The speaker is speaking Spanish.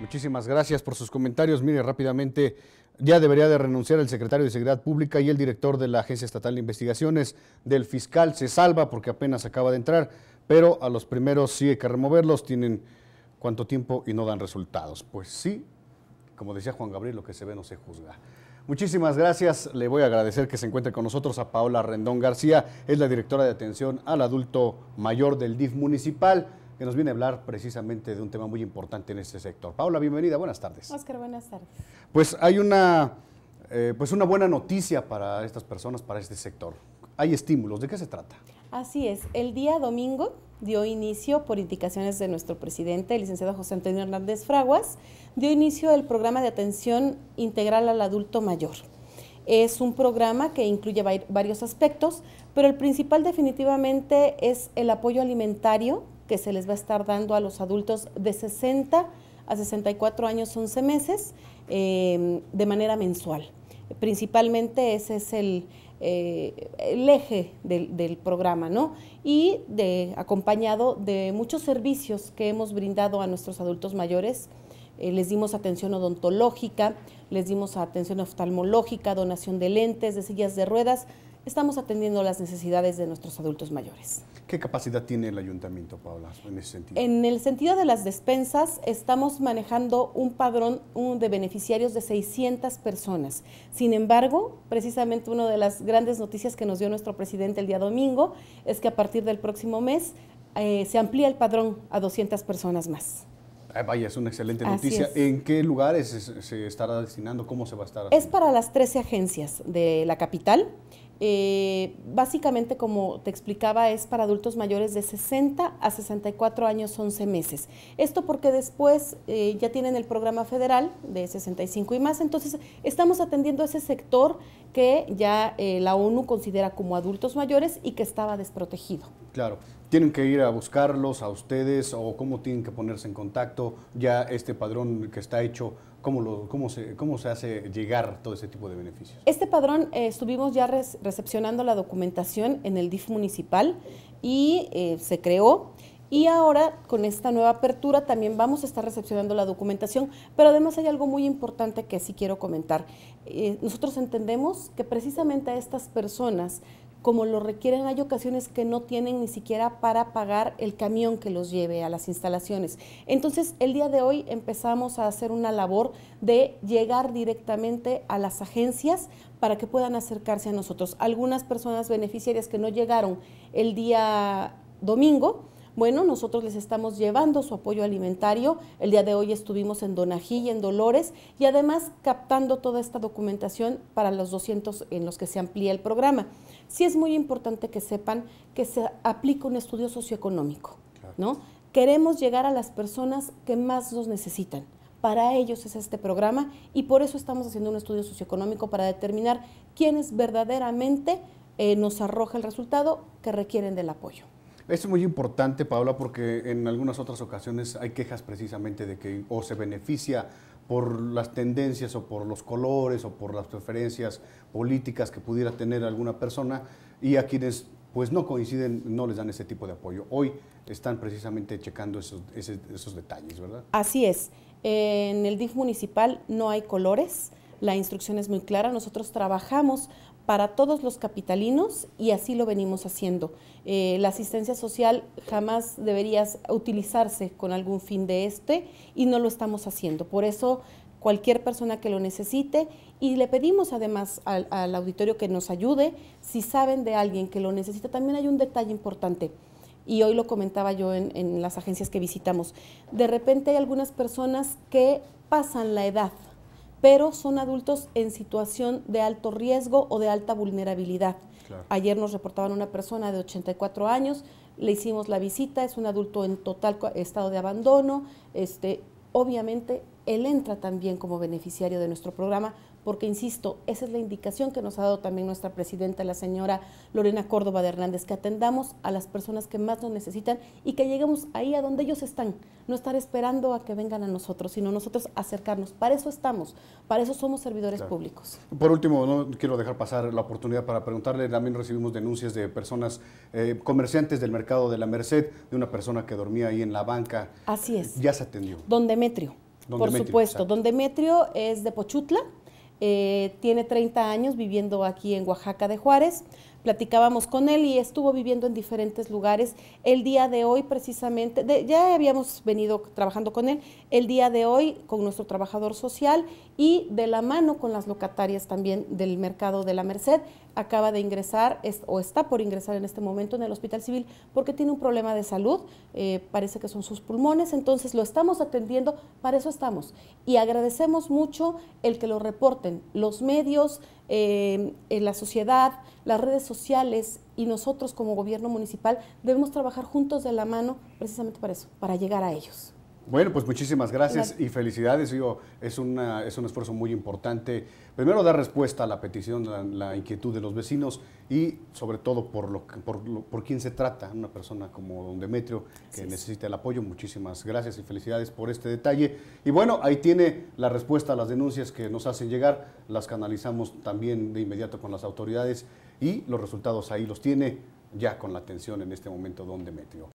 Muchísimas gracias por sus comentarios. Mire, rápidamente, ya debería de renunciar el secretario de Seguridad Pública y el director de la Agencia Estatal de Investigaciones. Del fiscal se salva porque apenas acaba de entrar, pero a los primeros sí hay que removerlos. Tienen cuánto tiempo y no dan resultados. Pues sí, como decía Juan Gabriel, lo que se ve no se juzga. Muchísimas gracias. Le voy a agradecer que se encuentre con nosotros a Paola Rendón García, es la directora de atención al adulto mayor del DIF municipal que nos viene a hablar precisamente de un tema muy importante en este sector. Paula, bienvenida, buenas tardes. Oscar, buenas tardes. Pues hay una, eh, pues una buena noticia para estas personas, para este sector. Hay estímulos, ¿de qué se trata? Así es, el día domingo dio inicio, por indicaciones de nuestro presidente, el licenciado José Antonio Hernández Fraguas, dio inicio el programa de atención integral al adulto mayor. Es un programa que incluye varios aspectos, pero el principal definitivamente es el apoyo alimentario que se les va a estar dando a los adultos de 60 a 64 años 11 meses em, de manera mensual. Principalmente ese es el, eh, eje del, programa, ¿no? Y acompañado de muchos servicios que hemos brindado a nuestros adultos mayores. Eh, les dimos atención odontológica, les dimos atención oftalmológica, donación de lentes, de sillas de ruedas, estamos atendiendo las necesidades de nuestros adultos mayores. ¿Qué capacidad tiene el ayuntamiento, Paula, en ese sentido? En el sentido de las despensas, estamos manejando un padrón de beneficiarios de 600 personas. Sin embargo, precisamente una de las grandes noticias que nos dio nuestro presidente el día domingo es que a partir del próximo mes eh, se amplía el padrón a 200 personas más. Ah, vaya, es una excelente noticia. ¿En qué lugares se estará destinando? ¿Cómo se va a estar? Es para las 13 agencias de la capital. Eh, básicamente, como te explicaba, es para adultos mayores de 60 a 64 años 11 meses. Esto porque después eh, ya tienen el programa federal de 65 y más, entonces estamos atendiendo ese sector que ya eh, la ONU considera como adultos mayores y que estaba desprotegido. Claro. ¿Tienen que ir a buscarlos a ustedes o cómo tienen que ponerse en contacto? Ya este padrón que está hecho ¿Cómo, se, hace llegar todo ese tipo de beneficios? Este padrón eh, estuvimos ya recepcionando la documentación en el DIF municipal y eh, se creó. Y ahora con esta nueva apertura también vamos a estar recepcionando la documentación, pero además hay algo muy importante que sí quiero comentar. Eh, nosotros entendemos que precisamente a estas personas como lo requieren. Hay ocasiones que no tienen ni siquiera para pagar el camión que los lleve a las instalaciones. Entonces, el día de hoy empezamos a hacer una labor de llegar directamente a las agencias para que puedan acercarse a nosotros. Algunas personas beneficiarias que no llegaron el día domingo, bueno, nosotros les estamos llevando su apoyo alimentario. El día de hoy estuvimos en Donají y en Dolores y además captando toda esta documentación para los 200 en los que se amplía el programa. Sí es muy importante que sepan que se aplica un estudio socioeconómico, ¿no? Queremos llegar a las personas que más nos necesitan. Para ellos es este programa y por eso estamos haciendo un estudio socioeconómico para determinar quiénes verdaderamente eh, nos arroja el resultado que requieren del apoyo. Es muy importante, Paula, porque en algunas otras ocasiones hay quejas precisamente de que o se beneficia por las tendencias o por los colores o por las preferencias políticas que pudiera tener alguna persona y a quienes pues no coinciden, no les dan ese tipo de apoyo. Hoy están precisamente checando esos, detalles, ¿verdad? Así es. En el DIF municipal no hay colores, la instrucción es muy clara, nosotros trabajamos para todos los capitalinos y así lo venimos haciendo. Eh, la asistencia social jamás debería utilizarse con algún fin de este y no lo estamos haciendo. Por eso cualquier persona que lo necesite y le pedimos además al, auditorio que nos ayude. Si saben de alguien que lo necesita, también hay un detalle importante y hoy lo comentaba yo en, las agencias que visitamos, de repente hay algunas personas que pasan la edad pero son adultos en situación de alto riesgo o de alta vulnerabilidad. Ayer nos reportaban una persona de 84 años, le hicimos la visita, es un adulto en total estado de abandono, este, obviamente él entra también como beneficiario de nuestro programa porque, insisto, esa es la indicación que nos ha dado también nuestra presidenta, la señora Lorena Córdoba de Hernández, que atendamos a las personas que más nos necesitan y que lleguemos ahí a donde ellos están, no estar esperando a que vengan a nosotros, sino nosotros acercarnos. Para eso estamos, para eso somos servidores públicos. Por último, no quiero dejar pasar la oportunidad para preguntarle, también recibimos denuncias de personas, eh, comerciantes del mercado de la Merced, de una persona que dormía ahí en la banca. Así es. Ya se atendió. Don Demetrio. por supuesto. Don Demetrio es de Pochutla. Eh, tiene 30 años viviendo aquí en Oaxaca de Juárez platicábamos con él y estuvo viviendo en diferentes lugares. El día de hoy precisamente, ya habíamos venido trabajando con él, el día de hoy con nuestro trabajador social y de la mano con las locatarias también del mercado de la Merced, acaba de ingresar o está por ingresar en este momento en el Hospital Civil porque tiene un problema de salud, eh, parece que son sus pulmones, entonces lo estamos atendiendo, para eso estamos. Y agradecemos mucho el que lo reporten los medios, en la sociedad, las redes sociales y nosotros como gobierno municipal debemos trabajar juntos de la mano precisamente para eso, para llegar a ellos. Bueno, pues muchísimas gracias y felicidades. es, una, es un esfuerzo muy importante. Primero, dar respuesta a la petición, la, inquietud de los vecinos y sobre todo por, lo, por, quién se trata, una persona como don Demetrio que necesita el apoyo. Muchísimas gracias y felicidades por este detalle. Y bueno, ahí tiene la respuesta a las denuncias que nos hacen llegar. Las canalizamos también de inmediato con las autoridades y los resultados ahí los tiene ya con la atención en este momento don Demetrio.